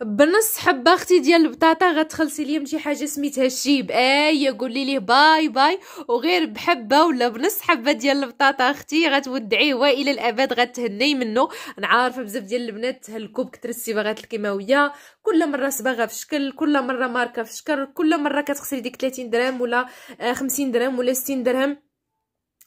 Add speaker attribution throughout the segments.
Speaker 1: بنص حبه اختي ديال البطاطا غتخلصي ليا شي حاجه سميتها الشيب اي قولي ليه باي باي وغير بحبه ولا بنص حبه ديال البطاطا اختي غتودعيه والى الابد غتهني منه انا عارفه بزاف ديال البنات هالكوب كثر الصباغات الكيماويه كل مره صباغه في شكل كل مره ماركه في شكل كل مره كتخسري ديك 30 درهم ولا 50 آه، درهم ولا 60 درهم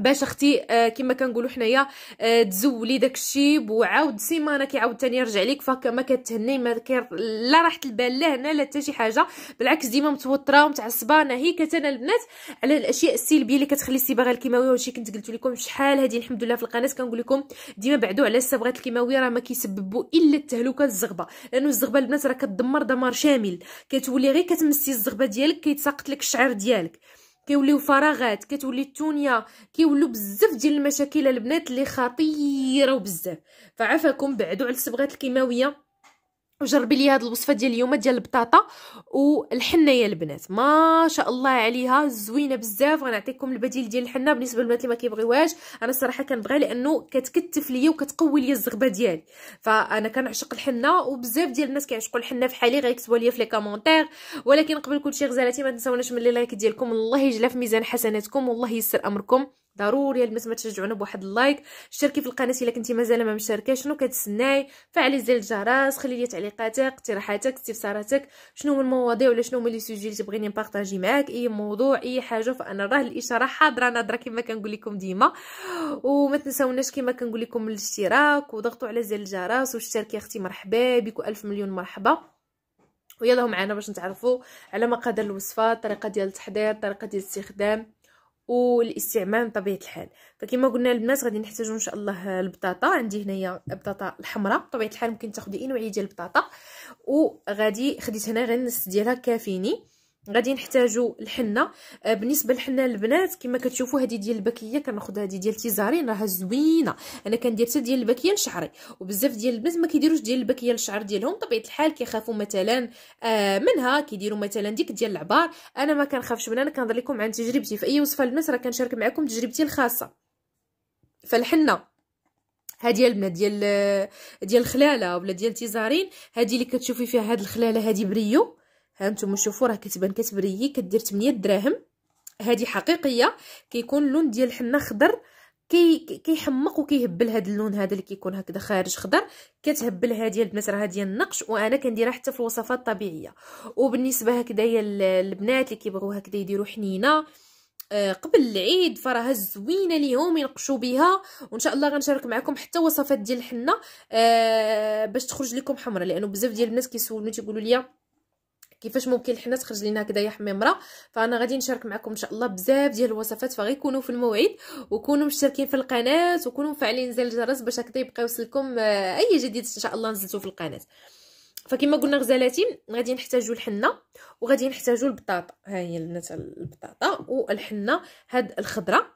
Speaker 1: باش اختي آه كما كنقولوا حنايا آه تزولي داك الشيء وعاود سيمانه كيعاود ثاني يرجع لك فما كتهني ما كير لا راحت البال لا هنا لا حتى شي حاجه بالعكس ديما متوتره ومتعصبه ناهيك انا البنات على الاشياء السلبيه اللي كتخلي الصباغه الكيماويه وشي كنت قلت لكم شحال هذه الحمد لله في القناه كنقول لكم ديما بعدوا على الصبغات الكيماويه راه ما كيسببوا الا التهلكه الزغبه لانه الزغبه البنات راه كتدمر دمار شامل كتولي غير كتمسي الزغبه ديالك كيتساقط لك الشعر ديالك كيوليو فراغات كتولي التونيا كيولو بزاف ديال المشاكل البنات اللي خطيره وبزاف فعافاكم بعدوا على الصبغات الكيماويه وجربي لي هاد الوصفه ديال اليوم ديال البطاطا يا البنات ما شاء الله عليها زوينه بزاف غنعطيكم البديل ديال الحنه بالنسبه للبنات اللي ما كيبغيوهاش انا الصراحه كنبغيها لانه كتكتف ليا وكتقوي ليا الزغبه ديالي فانا كنعشق الحنه وبزاف ديال الناس كيعشقوا الحنه في حالي غيكتبوا ليا في لي كومونتير ولكن قبل كلشي غزالاتي ما تنساوناش من لي لايك ديالكم الله يجلى في ميزان حسناتكم والله ييسر امركم ضروري المس ما تشجعونا بواحد اللايك اشتركي في القناه الا كنتي مازال ما مشاركه شنو كتسناي فعلي زر الجرس خلي لي تعليقاتك اقتراحاتك استفساراتك شنو من المواضيع ولا شنو من لي سوجي اللي تبغيني نبارطاجي معاك اي موضوع اي حاجه فانا راه الاشاره حاضره ناضره كما كنقول لكم ديما وما تنساوناش كما كنقول لكم الاشتراك وضغطوا على زر الجرس واشتركي اختي مرحبا بك الف مليون مرحبا ويلا معنا باش نتعرفوا على مقادير الوصفه الطريقه ديال التحضير الطريقه ديال الاستخدام والاستعمال بطبيعه الحال فكما قلنا البنات غادي نحتاجو ان شاء الله البطاطا عندي هنايا البطاطا الحمراء بطبيعه الحال ممكن تاخدي اي نوعيه ديال البطاطا وغادي خديت هنا غير النص ديالها كافيني غادي نحتاجو الحنه آه، بالنسبه للحنه البنات كما كتشوفوا هذه ديال البكيه كناخذ هذه ديال تيزارين راها زوينه انا كندير حتى ديال البكيه لشعري وبزاف ديال البنات ما كيديروش ديال البكيه للشعر ديالهم طبيعه الحال كيخافوا مثلا آه منها كيديروا مثلا ديك ديال العبار انا ما كنخافش منها انا كنهضر لكم عن تجربتي في اي وصفه البنات راه كنشارك معكم تجربتي الخاصه فالحنه هادي البنات ديال آه، ديال الخلاله ولا ديال تيزارين هذه اللي كتشوفي فيها هاد الخلاله هذه بريو ها نتوما شوفوا راه كتبان كتبريي كدير 8 دراهم هذه حقيقيه كيكون اللون ديال الحنه خضر كي كيحمق وكيهبل هذا اللون هذا اللي كيكون هكذا خارج خضر كتهبل هذه البنات راه ديال النقش وانا كنديرها حتى في الوصفات الطبيعيه وبالنسبه هكذايا البنات اللي كيبغيو هكذا يديروا حنينه آه، قبل العيد فراها زوينه ليهم ينقشوا بها وان شاء الله غنشارك معكم حتى وصفات ديال الحنه آه، باش تخرج لكم حمراء لانه بزاف ديال الناس كيسولوني تيقولوا لي كيفاش ممكن الحنه تخرج لينا هكذا يا حميمره فانا غادي نشارك معكم ان شاء الله بزاف ديال الوصفات فغيكونوا في الموعد وكونوا مشتركين في القناه وكونوا مفعلين زر الجرس باش هكذا يبقى يوصلكم آه، اي جديد ان شاء الله نزلته في القناه فكما قلنا غزالاتي غادي نحتاجوا الحنه وغادي نحتاجوا البطاطا ها هي البطاطا والحنه هاد الخضره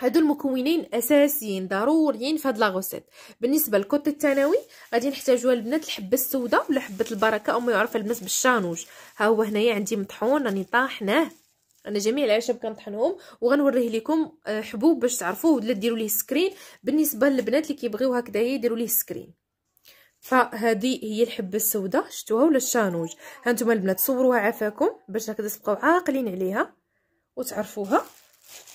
Speaker 1: هادو المكونين اساسيين ضروريين في هاد لاغوسيت بالنسبه للكوت الثانوي غادي نحتاجوها البنات الحبه السوداء ولا حبه البركه او ما يعرف البنات بالشانوج ها هو هنايا عندي مطحون راني طاحناه انا جميع العشب كنطحنهم وغنوريه لكم آه، حبوب باش تعرفوه ولا ديروا ليه سكرين بالنسبه للبنات اللي كيبغيو هكذا يديروا ليه سكرين فهذه هي الحبه السوداء شفتوها ولا الشانوج هانتوما البنات صوروها عافاكم باش هكذا تبقاو عاقلين عليها وتعرفوها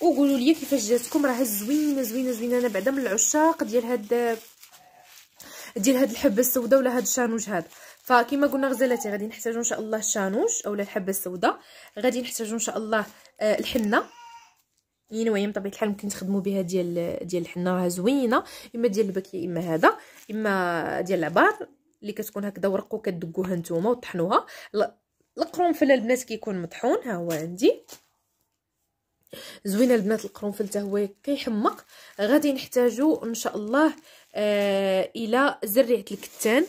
Speaker 1: وقولوا لي كيفاش جاتكم راه زوينه زوينه زوينه انا بعدا من العشاق ديال هاد ديال هاد الحبه السوداء ولا هاد الشانوج هذا فكما قلنا غزالاتي غادي نحتاجو ان شاء الله الشانوج اولا الحبه السوداء غادي نحتاجو ان شاء الله آه الحنه ينوي يعني بطبيعه الحال ممكن تخدموا بها ديال ديال الحنه راه زوينه اما ديال البكيه اما هذا اما ديال العبار اللي كتكون هكذا ورق وكدقوها نتوما وطحنوها القرنفل البنات كيكون مطحون ها هو عندي زوينه البنات القرنفل حتى هو كيحمق غادي نحتاجو ان شاء الله آه الى زريعه الكتان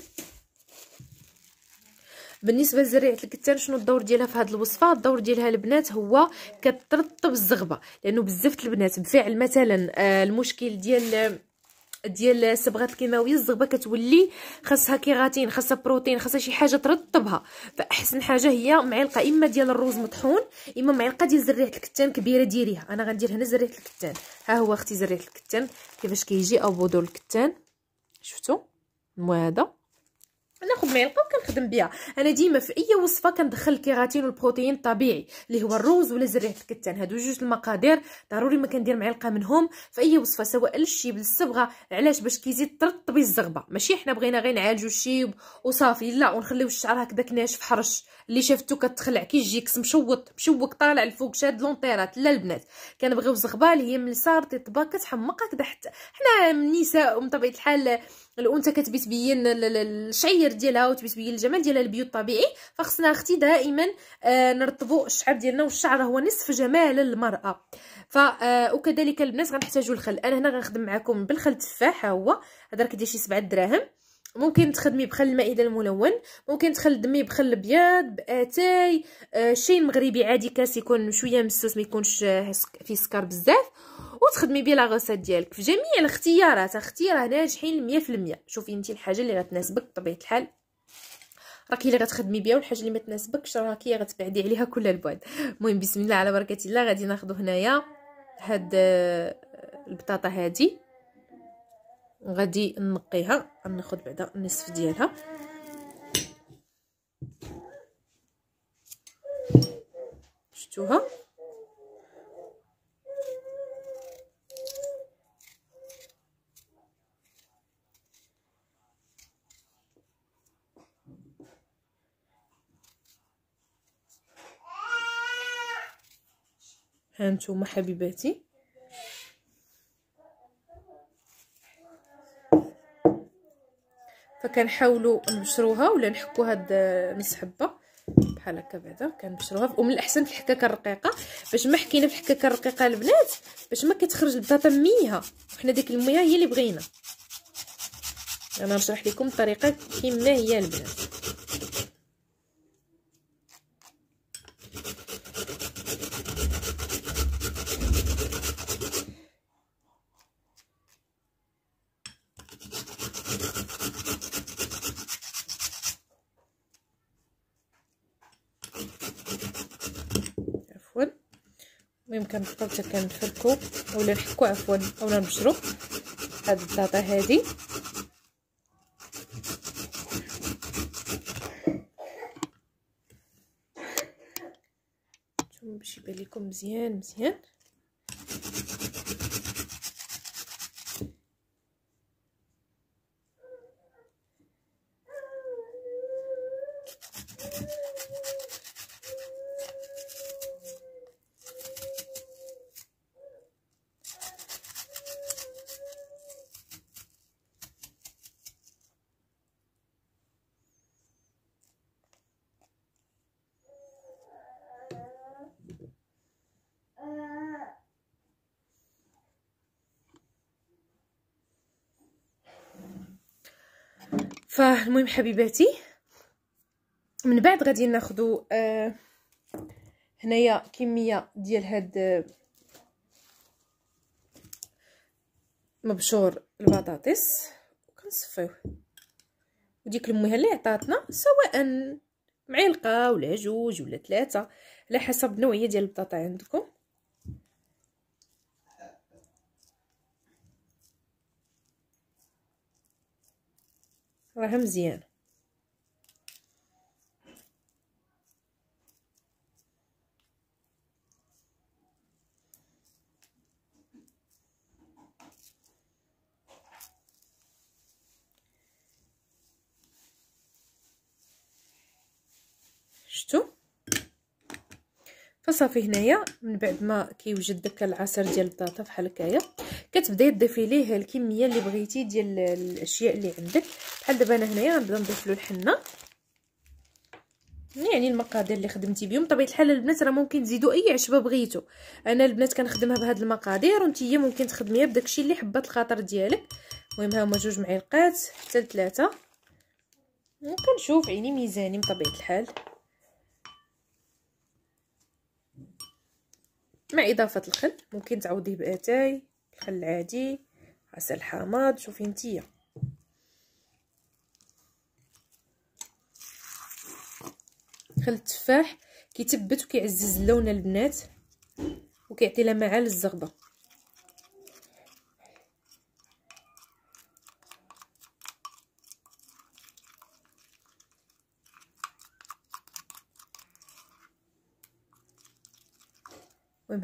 Speaker 1: بالنسبه لزريعه الكتان شنو الدور ديالها في هذه الوصفه الدور ديالها البنات هو كترطب الزغبه لانه بزاف البنات بفعل مثلا آه المشكل ديال ديال الصبغات الكيماويه الزغبه كتولي خاصها كيراتين خاصها بروتين خاصها شي حاجه ترطبها فاحسن حاجه هي معلقه اما ديال الروز مطحون اما معلقه ديال زريعه الكتان كبيره ديريها انا غندير هنا زريعه الكتان ها هو اختي زريعه الكتان كيفاش كيجي او بودور الكتان شفتوا هذا ناخذ معلقه وكنخدم بها انا ديما في اي وصفه كندخل الكيراتين والبروتين الطبيعي اللي هو الروز ولا زريعه الكتان هادو جوج المقادير ضروري ما كندير معلقه منهم في اي وصفه سواء الشيب للصبغه علاش باش كيزيد ترطبي الزغبه ماشي حنا بغينا غير نعالجو الشيب وصافي لا ونخليو الشعر هكذاك ناشف حرش اللي شفتو كتخلع كيجيك مشوط مشوك طالع الفوق شاد لونطيرات لا البنات كنبغيو الزغبه اللي هي ملسه تطبق كتحمق هكذا حتى حنا النساء ومن طبيعه الحال الانثى كتبين الشعير ديالها وتبين الجمال ديالها البيوت الطبيعي فخصنا اختي دائما آه نرطبوا الشعر ديالنا والشعر هو نصف جمال المراه ف آه، وكذلك البنات غنحتاجوا الخل انا هنا غنخدم معكم بالخل التفاح ها هو هذا راه كيدير شي 7 دراهم ممكن تخدمي بخل المائده الملون ممكن تخدمي بخل الابيض باتاي آه شي مغربي عادي كاس يكون شويه مسوس ما يكونش آه، فيه سكر بزاف وتخدمي بيه لا غوسيت ديالك في جميع الاختيارات اختي ناجحين 100% شوفي انت الحاجه اللي غتناسبك بطبيعه الحال راكي اللي غتخدمي بها والحاجه اللي ما تناسبكش راكي غتبعدي عليها كل البعد المهم بسم الله على بركه الله غادي ناخذ هنايا هاد آه، البطاطا هادي وغادي نقيها ناخذ بعدا النصف ديالها شفتوها هانتوما حبيباتي فكنحاولوا نبشروها ولا نحكوا هاد نص حبه بحال هكا بعدا كنبشروها ومن الاحسن في الحكاكه الرقيقه باش ما حكينا في الحكاكه الرقيقه البنات باش ما كتخرج البطاطا ميها وحنا ديك الميه هي اللي بغينا انا نشرح لكم الطريقه كيما هي البنات المهم كنبقاو حتى كنفركو ولا نحكو عفوا اولا نبشرو هاد البطاطا هادي نتوما باش يبان لكم مزيان مزيان فالمهم حبيباتي من بعد غادي ناخذوا آه هنايا كميه ديال هاد آه، مبشور البطاطس وكنصفيوه وديك الميه اللي عطاتنا سواء معلقه ولا جوج ولا ثلاثه على حسب النوعيه ديال البطاطا عندكم راه مزيان شتو فصافي هنايا من بعد ما كيوجد داك العصير ديال البطاطا بحال هكايا كتبداي تضيفي ليه الكميه اللي بغيتي ديال الاشياء اللي عندك بحال دابا انا هنايا غنبدا نضيف له الحنه يعني المقادير اللي خدمتي بهم بطبيعه الحال البنات راه ممكن تزيدوا اي عشبه بغيتو انا البنات كنخدمها بهاد المقادير هي ممكن تخدميها بداكشي اللي حبات الخاطر ديالك المهم ها هما جوج معلقات حتى لثلاثه وكنشوف عيني ميزاني بطبيعه الحال مع اضافه الخل ممكن تعوضيه باتاي الخل العادي عسل حامض شوفي نتيا خل التفاح كيتبت وكيعزز اللون البنات وكيعطي معال الزغبه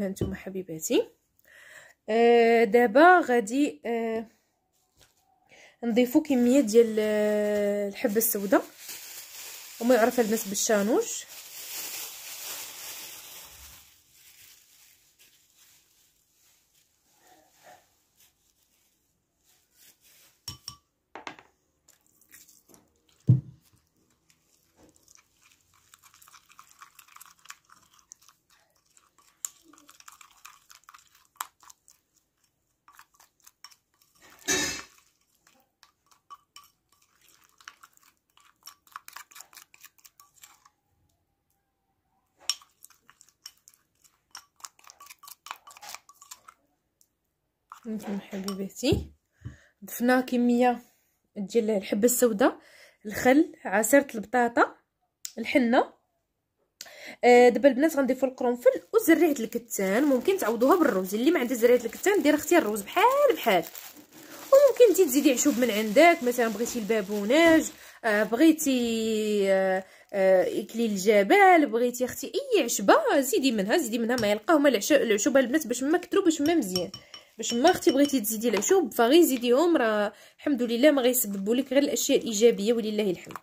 Speaker 1: ها نتوما حبيباتي آه دابا غادي آه نضيفو كميه ديال آه، الحبه السوداء وما يعرف البنات بالشانوش نتوما حبيباتي ضفنا كميه ديال الحبه السوداء الخل عصيره البطاطا الحنه آه دابا البنات غنضيفو القرنفل وزريعه الكتان ممكن تعوضوها بالروز اللي ما عندها زريعه الكتان دير اختي الروز بحال بحال وممكن انت تزيدي عشوب من عندك مثلا بغيتي البابوناج آه، بغيتي آه، آه، اكلي الجبال الجبل بغيتي اختي اي عشبه زيدي منها زيدي منها ما يلقاو هما العشوب البنات باش ما كثروا باش ما مزيان باش ما اختي بغيتي تزيدي العشوب فغي زيديهم راه الحمد لله ما غيسببوا لك غير الاشياء الايجابيه ولله الحمد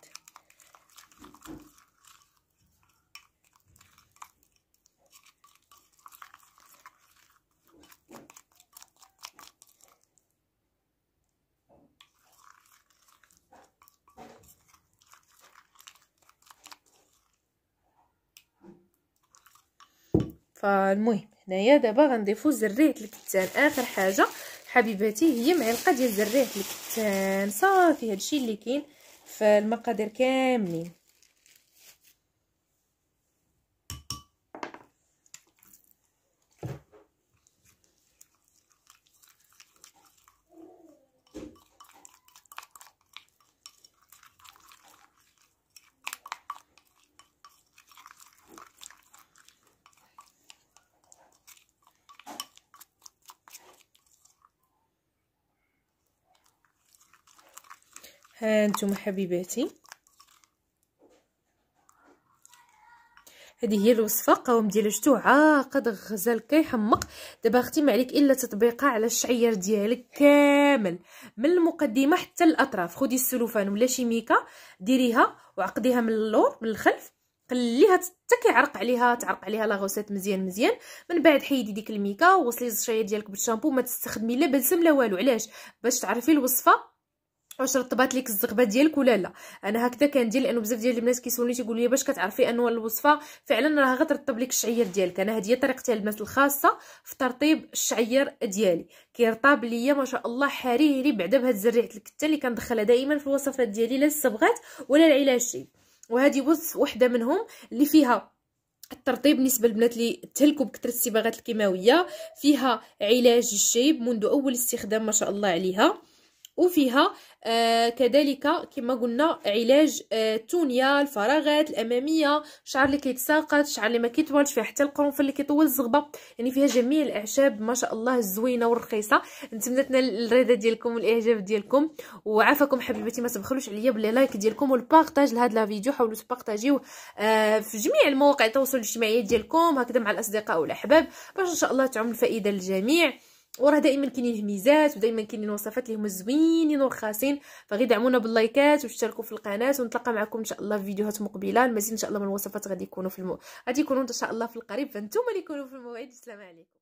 Speaker 1: فالمهم هنايا دابا غنضيفو زريعه الكتان اخر حاجه حبيباتي هي معلقه ديال زريعه الكتان صافي هادشي اللي كاين في المقادير كاملين ها انتم حبيباتي هذه هي الوصفه قوام ديال شتو عاقد غزال كيحمق دابا اختي ما عليك الا تطبيقها على الشعير ديالك كامل من المقدمه حتى الاطراف خدي السلوفان ولا شي ميكا ديريها وعقديها من اللور من الخلف خليها حتى كيعرق عليها تعرق عليها لا غوسيت مزيان مزيان من بعد حيدي ديك الميكا وغسلي الشعير ديالك بالشامبو ما تستخدمي لا بلسم لا والو علاش باش تعرفي الوصفه واش رطبات ليك الزغبه ديالك ولا لا انا هكذا كندير لانه بزاف ديال البنات كيسولوني تيقولوا لي باش كتعرفي انه الوصفه فعلا راه غترطب لك الشعير ديالك انا هذه هي طريقتي البنات الخاصه في ترطيب الشعير ديالي كيرطاب ليا ما شاء الله حريري بعدا بهاد زريعه الكته اللي كندخلها دائما في الوصفات ديالي لا الصبغات ولا العلاجي وهذه وصف وحده منهم اللي فيها الترطيب بالنسبه للبنات اللي تهلكوا بكثره الصباغات الكيماويه فيها علاج الشيب منذ اول استخدام ما شاء الله عليها وفيها آه كذلك كما قلنا علاج آه التونيه الفراغات الاماميه شعر اللي كيتساقط شعر اللي ما كيطولش فيها حتى القرنفل اللي كيطول الزغبه يعني فيها جميع الاعشاب ما شاء الله الزوينه والرخيصه نتمنى تنال الرضا ديالكم والاعجاب ديالكم وعافاكم حبيباتي ما تبخلوش عليا باللي لايك ديالكم والبارطاج لهاد لا فيديو حاولوا تبارطاجيوه آه في جميع المواقع التواصل الاجتماعي ديالكم هكذا مع الاصدقاء والاحباب باش ان شاء الله تعم الفائده للجميع وراه دائما كاينين الميزات ودائما كاينين وصفات اللي هما زوينين ورخاصين فغير دعمونا باللايكات واشتركوا في القناه ونتلاقى معكم ان شاء الله في فيديوهات مقبله المزيد ان شاء الله من الوصفات غادي يكونوا في المو... غادي يكونوا ان شاء الله في القريب فانتم اللي يكونوا في الموعد السلام عليكم